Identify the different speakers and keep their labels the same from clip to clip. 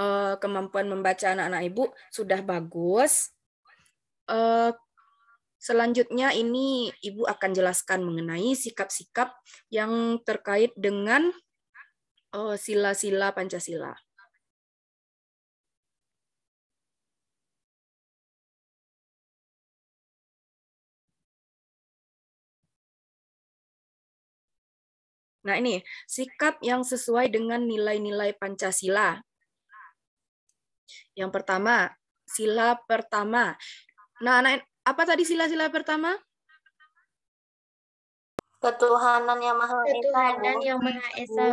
Speaker 1: Eh, kemampuan membaca anak-anak ibu sudah bagus. Eh, selanjutnya ini ibu akan jelaskan mengenai sikap-sikap yang terkait dengan eh, sila-sila Pancasila. Nah, ini sikap yang sesuai dengan nilai-nilai Pancasila yang pertama, sila pertama. Nah, anak apa tadi sila-sila pertama? Ketuhanan yang Maha Esa. Ya. Ketuhanan yang Maha Esa.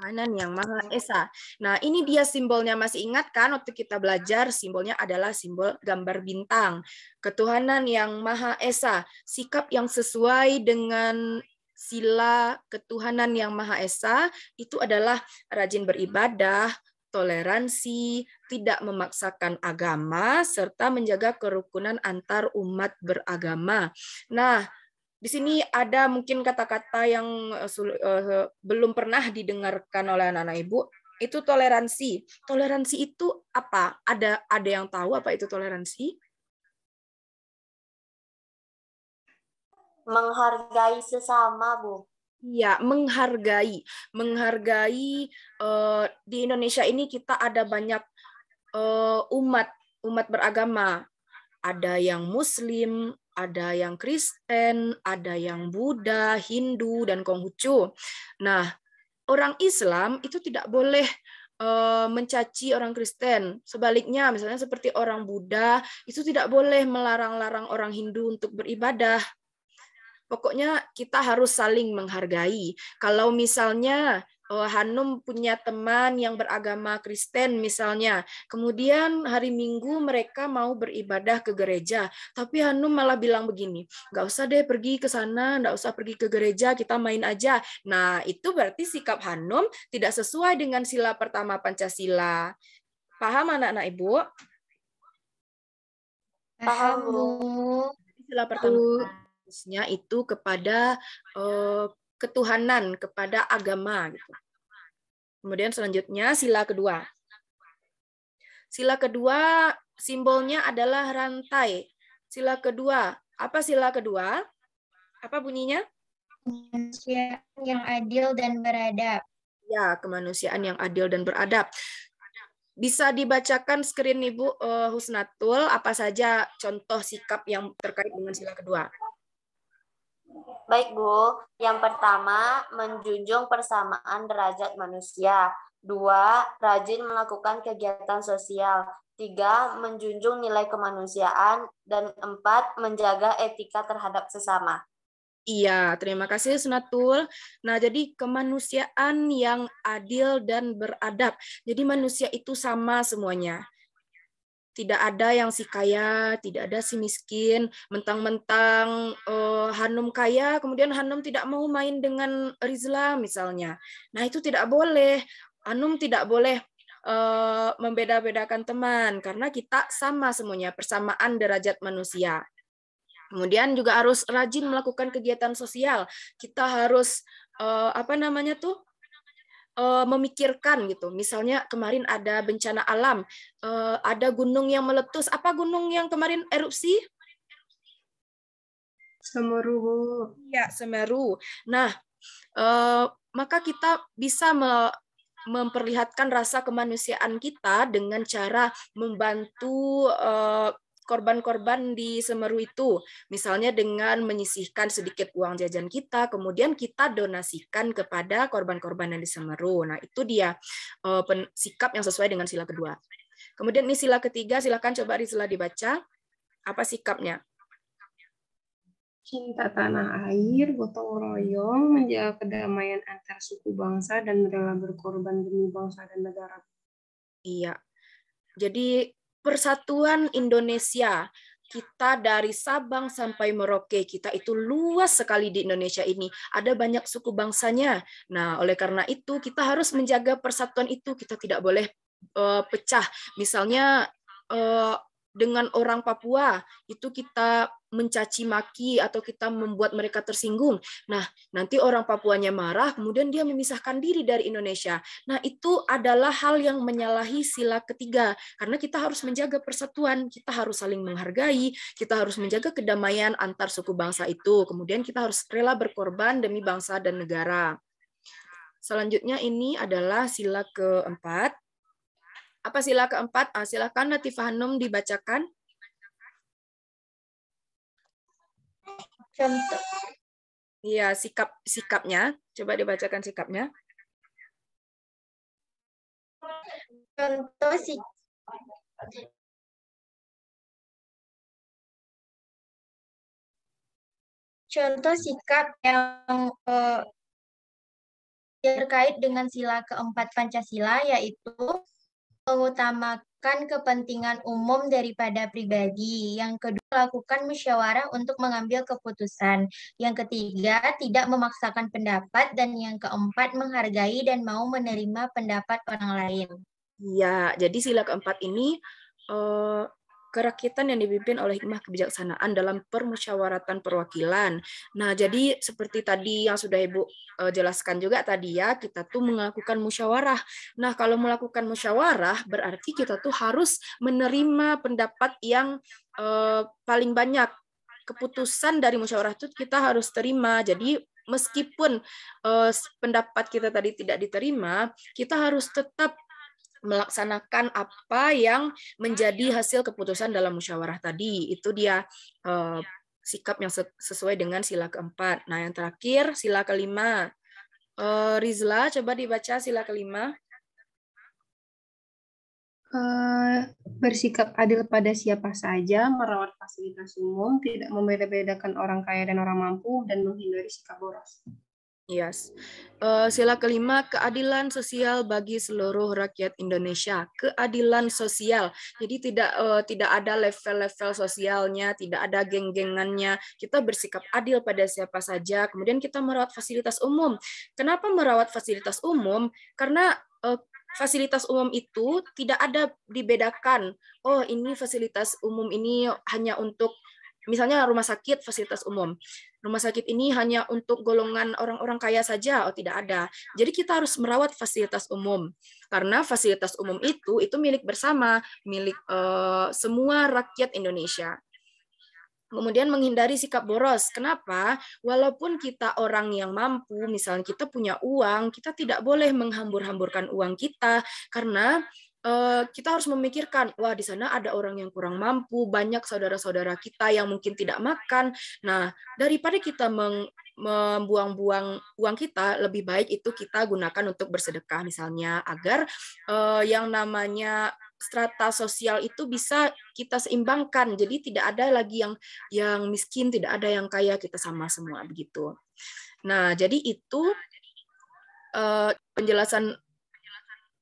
Speaker 1: Ketuhanan yang Maha Esa. Nah, ini dia simbolnya. Masih ingat kan waktu kita belajar simbolnya adalah simbol gambar bintang. Ketuhanan yang Maha Esa, sikap yang sesuai dengan sila ketuhanan yang Maha Esa itu adalah rajin beribadah, toleransi, tidak memaksakan agama, serta menjaga kerukunan antar umat beragama. Nah, di sini ada mungkin kata-kata yang eh, eh, belum pernah didengarkan oleh anak-anak ibu. Itu toleransi. Toleransi itu apa? Ada ada yang tahu apa itu toleransi? Menghargai sesama, Bu. Iya, menghargai, menghargai uh, di Indonesia ini kita ada banyak uh, umat umat beragama, ada yang Muslim, ada yang Kristen, ada yang Buddha, Hindu dan Konghucu. Nah, orang Islam itu tidak boleh eh, mencaci orang Kristen. Sebaliknya, misalnya seperti orang Buddha, itu tidak boleh melarang-larang orang Hindu untuk beribadah Pokoknya kita harus saling menghargai. Kalau misalnya eh, Hanum punya teman yang beragama Kristen misalnya. Kemudian hari Minggu mereka mau beribadah ke gereja, tapi Hanum malah bilang begini, nggak usah deh pergi ke sana, nggak usah pergi ke gereja, kita main aja. Nah itu berarti sikap Hanum tidak sesuai dengan sila pertama Pancasila. Paham anak-anak ibu? Paham bu. Sila pertama fokusnya itu kepada uh, ketuhanan, kepada agama. Gitu. Kemudian selanjutnya sila kedua. Sila kedua simbolnya adalah rantai. Sila kedua, apa sila kedua? Apa bunyinya? Kemanusiaan yang adil dan beradab. Ya, kemanusiaan yang adil dan beradab bisa dibacakan screen Ibu uh, Husnatul apa saja contoh sikap yang terkait dengan sila kedua? Baik, Bu. Yang pertama, menjunjung persamaan derajat manusia. Dua, rajin melakukan kegiatan sosial. Tiga, menjunjung nilai kemanusiaan. Dan empat, menjaga etika terhadap sesama. Iya, terima kasih Sunatul. Nah, jadi kemanusiaan yang adil dan beradab. Jadi manusia itu sama semuanya tidak ada yang si kaya, tidak ada si miskin, mentang-mentang uh, Hanum kaya, kemudian Hanum tidak mau main dengan Rizla misalnya. Nah itu tidak boleh. Hanum tidak boleh uh, membeda-bedakan teman karena kita sama semuanya, persamaan derajat manusia. Kemudian juga harus rajin melakukan kegiatan sosial. Kita harus uh, apa namanya tuh uh, memikirkan gitu. Misalnya kemarin ada bencana alam, uh, ada gunung yang meletus. Apa gunung yang kemarin erupsi? Semeru. Ya, Semeru. Nah, uh, maka kita bisa me memperlihatkan rasa kemanusiaan kita dengan cara membantu uh, korban-korban di Semeru itu, misalnya dengan menyisihkan sedikit uang jajan kita, kemudian kita donasikan kepada korban-korban yang di Semeru. Nah, itu dia uh, sikap yang sesuai dengan sila kedua. Kemudian ini sila ketiga, silakan coba Rizla dibaca. Apa sikapnya? Cinta tanah air, gotong royong, menjaga kedamaian antar suku bangsa, dan rela berkorban demi bangsa dan negara. Iya, jadi persatuan Indonesia kita dari Sabang sampai Merauke kita itu luas sekali di Indonesia ini ada banyak suku bangsanya nah oleh karena itu kita harus menjaga persatuan itu kita tidak boleh uh, pecah misalnya uh, dengan orang Papua itu kita mencaci maki atau kita membuat mereka tersinggung. Nah, nanti orang Papuanya marah, kemudian dia memisahkan diri dari Indonesia. Nah, itu adalah hal yang menyalahi sila ketiga karena kita harus menjaga persatuan, kita harus saling menghargai, kita harus menjaga kedamaian antar suku bangsa itu. Kemudian kita harus rela berkorban demi bangsa dan negara. Selanjutnya ini adalah sila keempat apa sila keempat? Ah, silakan Latifah Hanum dibacakan. Contoh. Iya, sikap sikapnya. Coba dibacakan sikapnya. Contoh sikap contoh sikap yang eh, terkait dengan sila keempat Pancasila yaitu mengutamakan kepentingan umum daripada pribadi. Yang kedua, lakukan musyawarah untuk mengambil keputusan. Yang ketiga, tidak memaksakan pendapat. Dan yang keempat, menghargai dan mau menerima pendapat orang lain. Ya, jadi sila keempat ini uh, kerakitan yang dipimpin oleh hikmah kebijaksanaan dalam permusyawaratan perwakilan. Nah, jadi seperti tadi yang sudah Ibu eh, jelaskan juga tadi ya, kita tuh melakukan musyawarah. Nah, kalau melakukan musyawarah berarti kita tuh harus menerima pendapat yang uh, paling banyak. Keputusan dari musyawarah itu kita harus terima. Jadi meskipun uh, pendapat kita tadi tidak diterima, kita harus tetap melaksanakan apa yang menjadi hasil keputusan dalam musyawarah tadi. Itu dia eh, sikap yang sesuai dengan sila keempat. Nah, yang terakhir sila kelima. Eh, Rizla, coba dibaca sila kelima. Uh, bersikap adil pada siapa saja, merawat fasilitas umum, tidak membeda-bedakan orang kaya dan orang mampu, dan menghindari sikap boros. Yes. Uh, sila kelima, keadilan sosial bagi seluruh rakyat Indonesia. Keadilan sosial. Jadi tidak uh, tidak ada level-level sosialnya, tidak ada geng-gengannya. Kita bersikap adil pada siapa saja. Kemudian kita merawat fasilitas umum. Kenapa merawat fasilitas umum? Karena uh, fasilitas umum itu tidak ada dibedakan. Oh, ini fasilitas umum ini hanya untuk misalnya rumah sakit fasilitas umum. Rumah sakit ini hanya untuk golongan orang-orang kaya saja, oh tidak ada. Jadi kita harus merawat fasilitas umum. Karena fasilitas umum itu itu milik bersama, milik uh, semua rakyat Indonesia. Kemudian menghindari sikap boros. Kenapa? Walaupun kita orang yang mampu, misalnya kita punya uang, kita tidak boleh menghambur-hamburkan uang kita karena Eh, kita harus memikirkan, wah di sana ada orang yang kurang mampu, banyak saudara-saudara kita yang mungkin tidak makan. Nah, daripada kita meng membuang-buang uang kita, lebih baik itu kita gunakan untuk bersedekah misalnya agar uh, yang namanya strata sosial itu bisa kita seimbangkan. Jadi tidak ada lagi yang yang miskin, tidak ada yang kaya, kita sama semua begitu. Nah, jadi itu uh, penjelasan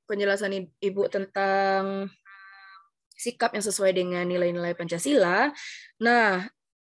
Speaker 1: penjelasan Ibu tentang sikap yang sesuai dengan nilai-nilai Pancasila. Nah,